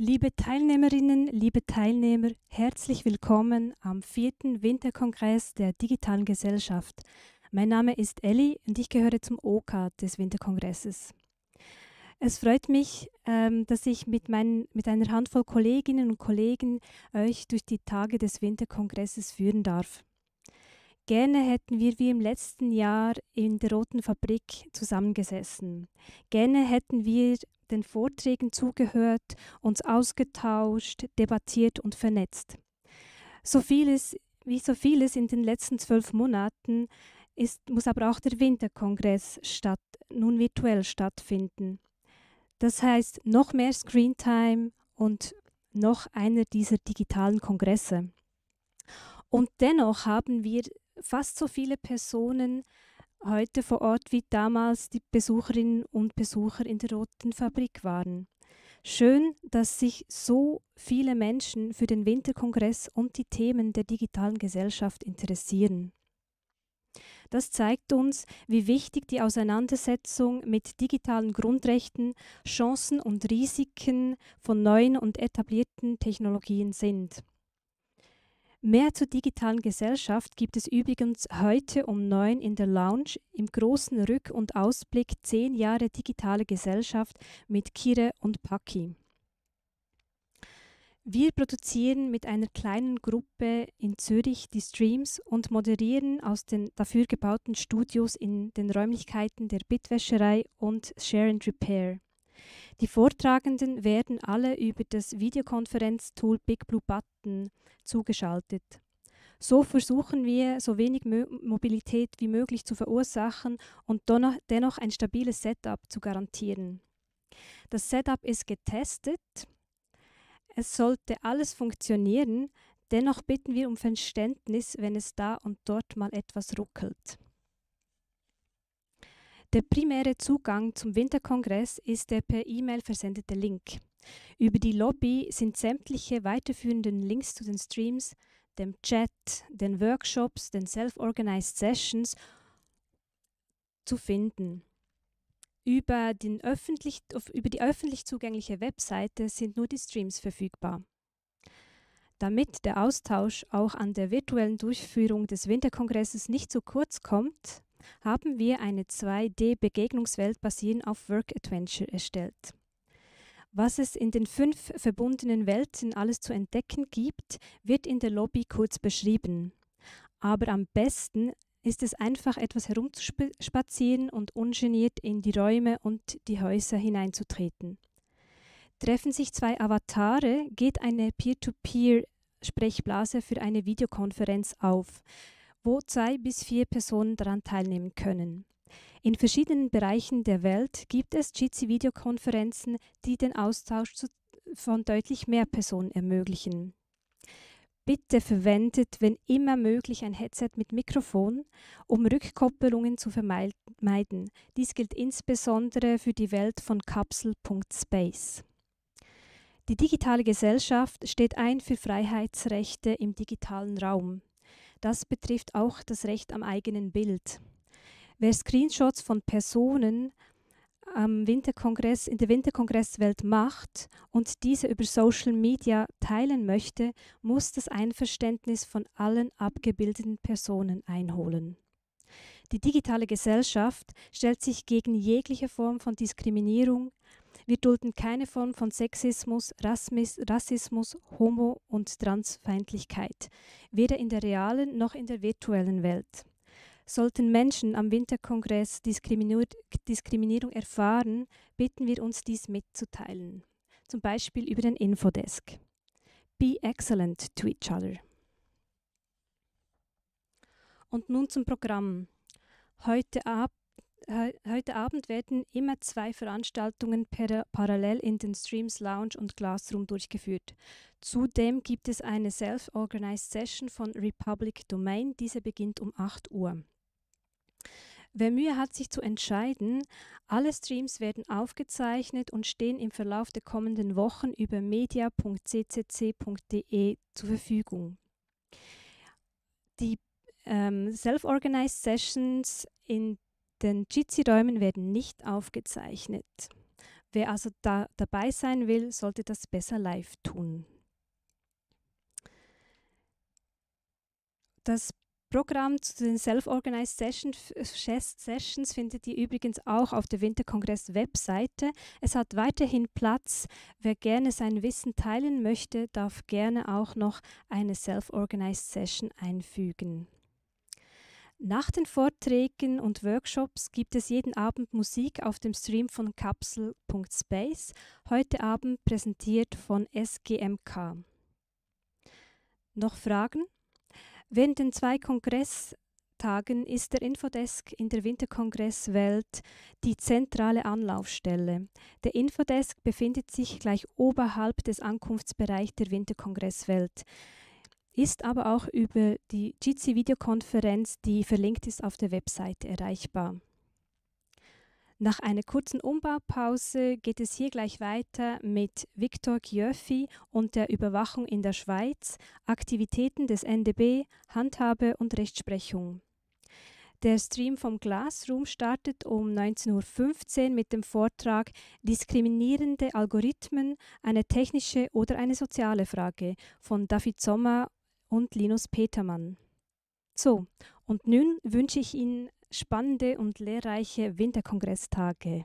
Liebe Teilnehmerinnen, liebe Teilnehmer, herzlich willkommen am vierten Winterkongress der digitalen Gesellschaft. Mein Name ist Elli und ich gehöre zum OK des Winterkongresses. Es freut mich, ähm, dass ich mit, mein, mit einer Handvoll Kolleginnen und Kollegen euch durch die Tage des Winterkongresses führen darf. Gerne hätten wir wie im letzten Jahr in der Roten Fabrik zusammengesessen. Gerne hätten wir den Vorträgen zugehört, uns ausgetauscht, debattiert und vernetzt. So vieles, wie so vieles in den letzten zwölf Monaten ist, muss aber auch der Winterkongress statt, nun virtuell stattfinden. Das heißt, noch mehr Screentime und noch einer dieser digitalen Kongresse. Und dennoch haben wir fast so viele Personen heute vor Ort wie damals die Besucherinnen und Besucher in der Roten Fabrik waren. Schön, dass sich so viele Menschen für den Winterkongress und die Themen der digitalen Gesellschaft interessieren. Das zeigt uns, wie wichtig die Auseinandersetzung mit digitalen Grundrechten, Chancen und Risiken von neuen und etablierten Technologien sind. Mehr zur digitalen Gesellschaft gibt es übrigens heute um neun in der Lounge im großen Rück- und Ausblick 10 Jahre digitale Gesellschaft mit Kire und Paki. Wir produzieren mit einer kleinen Gruppe in Zürich die Streams und moderieren aus den dafür gebauten Studios in den Räumlichkeiten der Bittwäscherei und Share and Repair. Die Vortragenden werden alle über das Videokonferenztool Big Blue Button zugeschaltet. So versuchen wir, so wenig Mo Mobilität wie möglich zu verursachen und dennoch ein stabiles Setup zu garantieren. Das Setup ist getestet. Es sollte alles funktionieren. Dennoch bitten wir um Verständnis, wenn es da und dort mal etwas ruckelt. Der primäre Zugang zum Winterkongress ist der per E-Mail versendete Link. Über die Lobby sind sämtliche weiterführenden Links zu den Streams, dem Chat, den Workshops, den Self-Organized Sessions zu finden. Über, den öffentlich, über die öffentlich zugängliche Webseite sind nur die Streams verfügbar. Damit der Austausch auch an der virtuellen Durchführung des Winterkongresses nicht zu kurz kommt, haben wir eine 2D-Begegnungswelt basierend auf Work Adventure erstellt. Was es in den fünf verbundenen Welten alles zu entdecken gibt, wird in der Lobby kurz beschrieben. Aber am besten ist es einfach, etwas herumzuspazieren und ungeniert in die Räume und die Häuser hineinzutreten. Treffen sich zwei Avatare, geht eine Peer-to-Peer-Sprechblase für eine Videokonferenz auf wo zwei bis vier Personen daran teilnehmen können. In verschiedenen Bereichen der Welt gibt es Jitsi-Videokonferenzen, die den Austausch von deutlich mehr Personen ermöglichen. Bitte verwendet, wenn immer möglich, ein Headset mit Mikrofon, um Rückkoppelungen zu vermeiden. Dies gilt insbesondere für die Welt von Kapsel.space. Die digitale Gesellschaft steht ein für Freiheitsrechte im digitalen Raum. Das betrifft auch das Recht am eigenen Bild. Wer Screenshots von Personen am Winterkongress, in der Winterkongresswelt macht und diese über Social Media teilen möchte, muss das Einverständnis von allen abgebildeten Personen einholen. Die digitale Gesellschaft stellt sich gegen jegliche Form von Diskriminierung, wir dulden keine Form von Sexismus, Rassmis, Rassismus, Homo- und Transfeindlichkeit, weder in der realen noch in der virtuellen Welt. Sollten Menschen am Winterkongress Diskriminierung erfahren, bitten wir uns dies mitzuteilen, zum Beispiel über den Infodesk. Be excellent to each other. Und nun zum Programm. Heute ab Heute Abend werden immer zwei Veranstaltungen per, parallel in den Streams Lounge und Classroom durchgeführt. Zudem gibt es eine Self-Organized Session von Republic Domain. Diese beginnt um 8 Uhr. Wer Mühe hat, sich zu entscheiden, alle Streams werden aufgezeichnet und stehen im Verlauf der kommenden Wochen über media.ccc.de zur Verfügung. Die ähm, Self-Organized Sessions in denn Jitsi-Räumen werden nicht aufgezeichnet. Wer also da dabei sein will, sollte das besser live tun. Das Programm zu den Self-Organized Session, Sessions findet ihr übrigens auch auf der Winterkongress-Webseite. Es hat weiterhin Platz. Wer gerne sein Wissen teilen möchte, darf gerne auch noch eine Self-Organized Session einfügen. Nach den Vorträgen und Workshops gibt es jeden Abend Musik auf dem Stream von kapsel.space, heute Abend präsentiert von SGMK. Noch Fragen? Während den zwei Kongresstagen ist der Infodesk in der Winterkongresswelt die zentrale Anlaufstelle. Der Infodesk befindet sich gleich oberhalb des Ankunftsbereichs der Winterkongresswelt ist aber auch über die Jitsi Videokonferenz, die verlinkt ist auf der Webseite, erreichbar. Nach einer kurzen Umbaupause geht es hier gleich weiter mit Viktor Giöffi und der Überwachung in der Schweiz, Aktivitäten des NDB, Handhabe und Rechtsprechung. Der Stream vom Glassroom startet um 19.15 Uhr mit dem Vortrag Diskriminierende Algorithmen, eine technische oder eine soziale Frage von David Sommer und Linus Petermann. So, und nun wünsche ich Ihnen spannende und lehrreiche Winterkongresstage.